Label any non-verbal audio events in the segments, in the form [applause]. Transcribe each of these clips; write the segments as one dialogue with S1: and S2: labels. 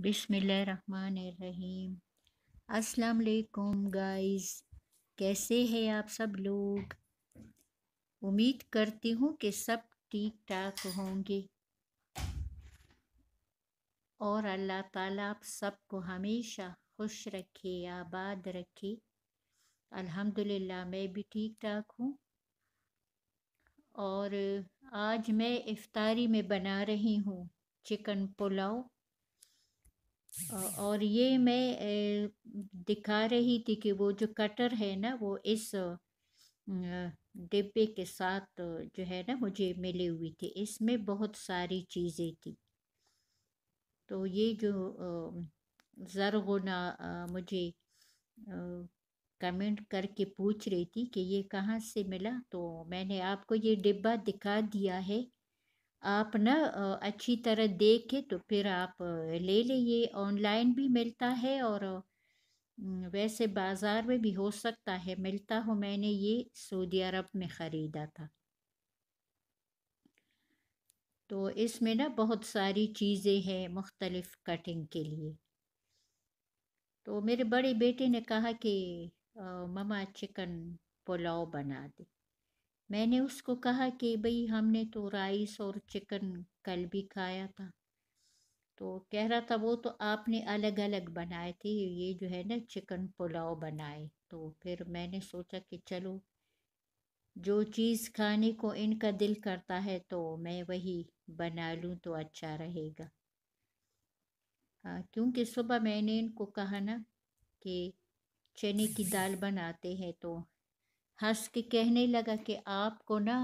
S1: बिसमीम अस्सलाम वालेकुम गाइस कैसे हैं आप सब लोग उम्मीद करती हूँ कि सब ठीक ठाक होंगे और अल्लाह ताला आप सबको हमेशा खुश रखे आबाद रखे अल्हम्दुलिल्लाह मैं भी ठीक ठाक हूँ और आज मैं इफ्तारी में बना रही हूँ चिकन पुलाव और ये मैं दिखा रही थी कि वो जो कटर है ना वो इस डिब्बे के साथ जो है ना मुझे मिली हुई थी इसमें बहुत सारी चीज़ें थी तो ये जो ज़रगुना मुझे कमेंट करके पूछ रही थी कि ये कहाँ से मिला तो मैंने आपको ये डिब्बा दिखा दिया है आप ना अच्छी तरह देख के तो फिर आप ले लिए ऑनलाइन भी मिलता है और वैसे बाज़ार में भी हो सकता है मिलता हो मैंने ये सऊदी अरब में ख़रीदा था तो इसमें ना बहुत सारी चीज़ें हैं मुख्तलिफ़ कटिंग के लिए तो मेरे बड़े बेटे ने कहा कि ममा चिकन पुलाव बना दे मैंने उसको कहा कि भाई हमने तो राइस और चिकन कल भी खाया था तो कह रहा था वो तो आपने अलग अलग बनाए थे ये जो है ना चिकन पुलाव बनाए तो फिर मैंने सोचा कि चलो जो चीज़ खाने को इनका दिल करता है तो मैं वही बना लूँ तो अच्छा रहेगा हाँ क्योंकि सुबह मैंने इनको कहा ना कि चने की दाल बनाते हैं तो हंस के कहने लगा कि आपको ना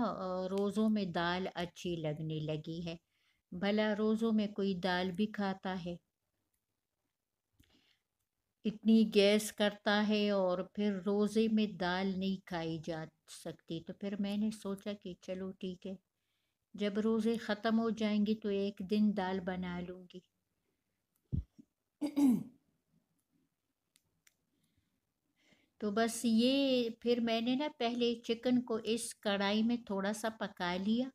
S1: रोज़ों में दाल अच्छी लगने लगी है भला रोज़ों में कोई दाल भी खाता है इतनी गैस करता है और फिर रोज़े में दाल नहीं खाई जा सकती तो फिर मैंने सोचा कि चलो ठीक है जब रोज़े ख़त्म हो जाएंगे तो एक दिन दाल बना लूँगी तो बस ये फिर मैंने ना पहले चिकन को इस कढ़ाई में थोड़ा सा पका लिया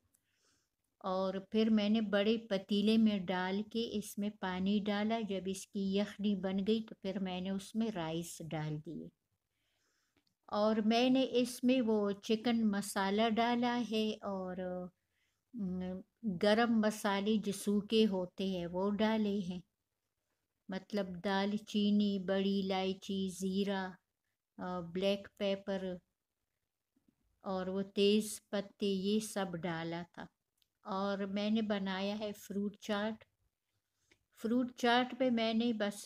S1: और फिर मैंने बड़े पतीले में डाल के इसमें पानी डाला जब इसकी यखनी बन गई तो फिर मैंने उसमें राइस डाल दिए और मैंने इसमें वो चिकन मसाला डाला है और गरम मसाले जो सूखे होते हैं वो डाले हैं मतलब दालचीनी बड़ी इलायची ज़ीरा ब्लैक पेपर और वो तेज़ पत्ते ये सब डाला था और मैंने बनाया है फ्रूट चाट फ्रूट चाट पे मैंने बस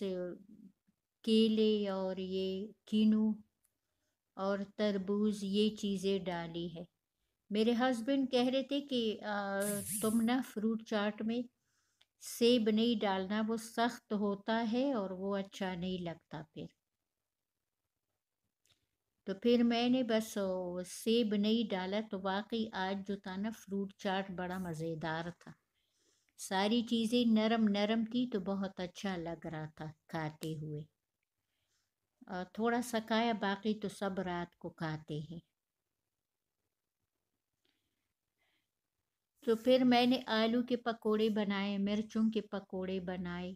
S1: केले और ये कीनू और तरबूज ये चीज़ें डाली है मेरे हस्बैंड कह रहे थे कि तुम ना फ्रूट चाट में सेब नहीं डालना वो सख्त होता है और वो अच्छा नहीं लगता फिर तो फिर मैंने बस सेब नहीं डाला तो वाकई आज जो था ना फ्रूट चाट बड़ा मज़ेदार था सारी चीज़ें नरम नरम थी तो बहुत अच्छा लग रहा था खाते हुए और थोड़ा सा खाया बाकी तो सब रात को खाते हैं तो फिर मैंने आलू के पकोड़े बनाए मिर्चों के पकोड़े बनाए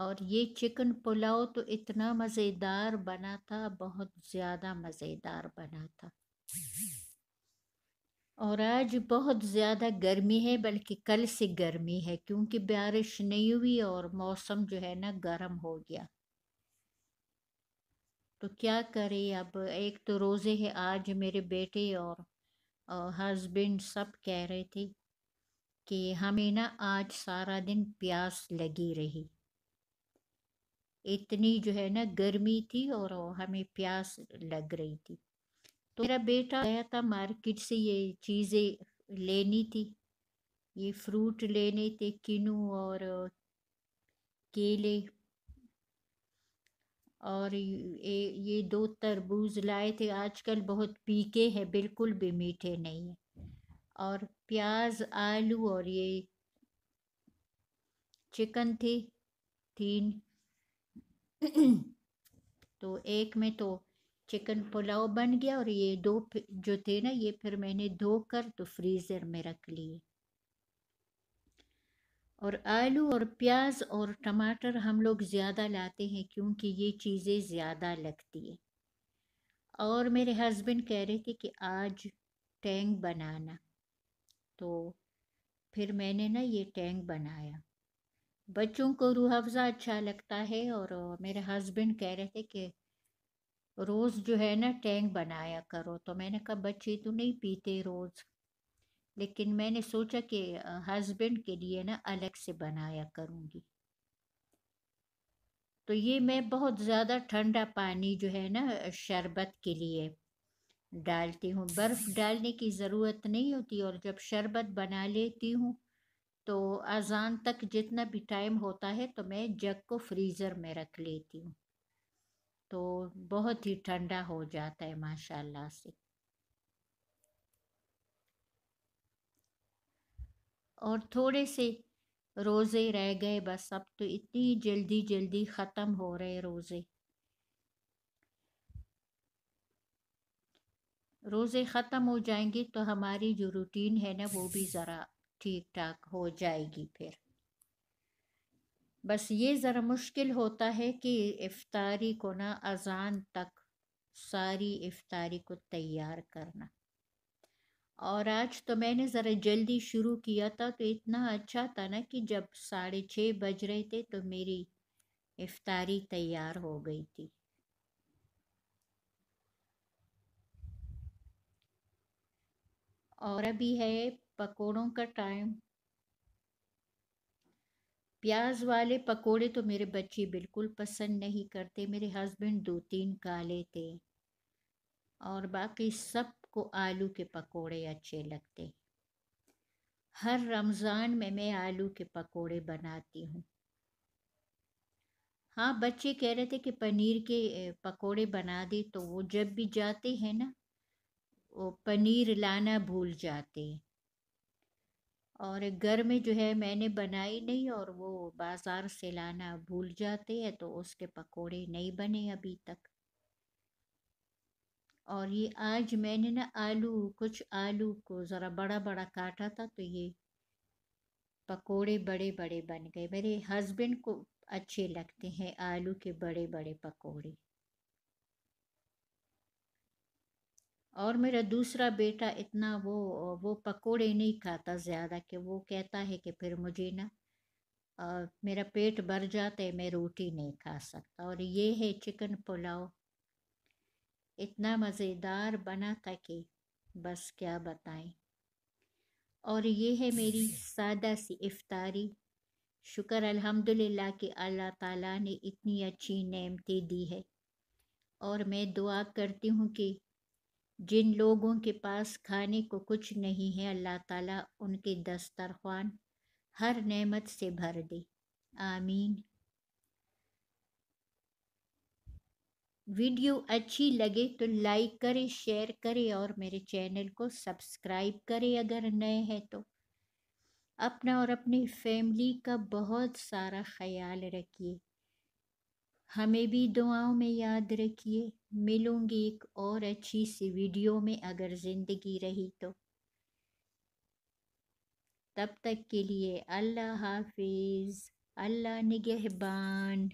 S1: और ये चिकन पुलाव तो इतना मज़ेदार बना था बहुत ज़्यादा मज़ेदार बना था और आज बहुत ज़्यादा गर्मी है बल्कि कल से गर्मी है क्योंकि बारिश नहीं हुई और मौसम जो है ना गर्म हो गया तो क्या करें अब एक तो रोज़े है आज मेरे बेटे और, हस्बैंड सब कह रहे थे कि हमें ना आज सारा दिन प्यास लगी रही इतनी जो है ना गर्मी थी और हमें प्यास लग रही थी तो मेरा बेटा गया था मार्केट से ये चीज़ें लेनी थी ये फ्रूट लेने थे किनू और केले और ये ये दो तरबूज लाए थे आजकल बहुत पीके हैं बिल्कुल भी मीठे नहीं है और प्याज आलू और ये चिकन थे तीन तो एक में तो चिकन पुलाव बन गया और ये दो जो थे ना ये फिर मैंने धोकर तो फ्रीज़र में रख लिए और आलू और प्याज और टमाटर हम लोग ज़्यादा लाते हैं क्योंकि ये चीज़ें ज़्यादा लगती है और मेरे हस्बैंड कह रहे थे कि आज टैंक बनाना तो फिर मैंने ना ये टैंक बनाया बच्चों को रूह अफ़ज़ा अच्छा लगता है और मेरे हस्बैंड कह रहे थे कि रोज़ जो है ना टैंक बनाया करो तो मैंने कहा बच्चे तो नहीं पीते रोज़ लेकिन मैंने सोचा कि हस्बैंड के लिए ना अलग से बनाया करूँगी तो ये मैं बहुत ज़्यादा ठंडा पानी जो है ना शरबत के लिए डालती हूँ बर्फ़ डालने की ज़रूरत नहीं होती और जब शरबत बना लेती हूँ तो अजान तक जितना भी टाइम होता है तो मैं जग को फ्रीज़र में रख लेती हूँ तो बहुत ही ठंडा हो जाता है माशाल्लाह से और थोड़े से रोज़े रह गए बस अब तो इतनी जल्दी जल्दी ख़त्म हो रहे रोज़े रोज़े ख़त्म हो जाएंगे तो हमारी जो रूटीन है ना वो भी [laughs] ज़रा ठीक ठाक हो जाएगी फिर बस ये ज़रा मुश्किल होता है कि इफ्तारी को ना अजान तक सारी इफ्तारी को तैयार करना और आज तो मैंने ज़रा जल्दी शुरू किया था तो इतना अच्छा था ना कि जब साढ़े छः बज रहे थे तो मेरी इफ्तारी तैयार हो गई थी और अभी है पकोड़ों का टाइम प्याज वाले पकोड़े तो मेरे बच्चे बिल्कुल पसंद नहीं करते मेरे हस्बैंड दो तीन काले लेते और बाकी सबको आलू के पकोड़े अच्छे लगते हर रमज़ान में मैं आलू के पकोड़े बनाती हूँ हाँ बच्चे कह रहे थे कि पनीर के पकोड़े बना दे तो वो जब भी जाते हैं ना वो पनीर लाना भूल जाते हैं और घर में जो है मैंने बनाई नहीं और वो बाज़ार से लाना भूल जाते हैं तो उसके पकोड़े नहीं बने अभी तक और ये आज मैंने ना आलू कुछ आलू को ज़रा बड़ा बड़ा काटा था तो ये पकोड़े बड़े बड़े बन गए मेरे हस्बैंड को अच्छे लगते हैं आलू के बड़े बड़े पकोड़े और मेरा दूसरा बेटा इतना वो वो पकोड़े नहीं खाता ज़्यादा कि वो कहता है कि फिर मुझे ना मेरा पेट भर जाता है मैं रोटी नहीं खा सकता और ये है चिकन पुलाव इतना मज़ेदार बना था कि बस क्या बताएं और ये है मेरी सादा सी इफ्तारी शुक्र अल्हम्दुलिल्लाह कि अल्लाह ताला ने इतनी अच्छी नेमतें दी है और मैं दुआ करती हूँ कि जिन लोगों के पास खाने को कुछ नहीं है अल्लाह ताला उनके दस्तरखान हर नेमत से भर दे आमीन वीडियो अच्छी लगे तो लाइक करें शेयर करें और मेरे चैनल को सब्सक्राइब करें अगर नए हैं तो अपना और अपनी फैमिली का बहुत सारा ख्याल रखिए हमें भी दुआओं में याद रखिए मिलूँगी एक और अच्छी सी वीडियो में अगर ज़िंदगी रही तो तब तक के लिए अल्लाह हाफिज़ अल्लाह निगहबान